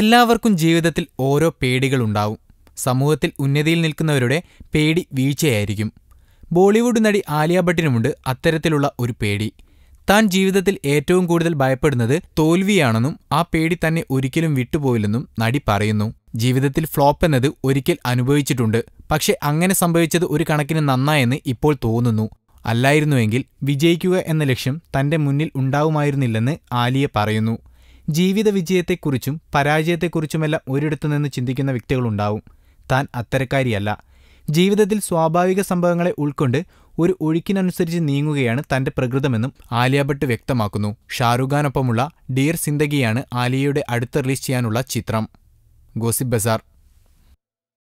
എല്ലാവർക്കും ജീവിതത്തിൽ ഓരോ പേടികളുണ്ടാവും സമൂഹത്തിൽ ഉന്നതിയിൽ നിൽക്കുന്നവരുടെ പേടി വീഴ്ചയായിരിക്കും ബോളിവുഡ് നടി ആലിയ ഭട്ടിനുമുണ്ട് അത്തരത്തിലുള്ള ഒരു പേടി താൻ ജീവിതത്തിൽ ഏറ്റവും കൂടുതൽ ഭയപ്പെടുന്നത് തോൽവിയാണെന്നും ആ പേടി തന്നെ ഒരിക്കലും വിട്ടുപോയില്ലെന്നും നടി പറയുന്നു ജീവിതത്തിൽ ഫ്ലോപ്പ് എന്നത് ഒരിക്കൽ അനുഭവിച്ചിട്ടുണ്ട് പക്ഷേ അങ്ങനെ സംഭവിച്ചത് ഒരു കണക്കിന് നന്നായെന്ന് ഇപ്പോൾ തോന്നുന്നു അല്ലായിരുന്നുവെങ്കിൽ വിജയിക്കുക എന്ന ലക്ഷ്യം തന്റെ മുന്നിൽ ഉണ്ടാവുമായിരുന്നില്ലെന്ന് ആലിയ പറയുന്നു ജീവിത വിജയത്തെക്കുറിച്ചും പരാജയത്തെക്കുറിച്ചുമെല്ലാം ഒരിടത്തു നിന്ന് ചിന്തിക്കുന്ന വ്യക്തികളുണ്ടാവും താൻ അത്തരക്കാരിയല്ല ജീവിതത്തിൽ സ്വാഭാവിക സംഭവങ്ങളെ ഉൾക്കൊണ്ട് ഒരു ഒഴുക്കിനനുസരിച്ച് നീങ്ങുകയാണ് തന്റെ പ്രകൃതമെന്നും ആലിയ ഭട്ട് വ്യക്തമാക്കുന്നു ഷാറുഖ് ഖാനൊപ്പമുള്ള ഡിയർ സിന്ദഗിയാണ് ആലിയയുടെ അടുത്ത റിലീസ് ചെയ്യാനുള്ള ചിത്രം ഗോസിബ് ബസാർ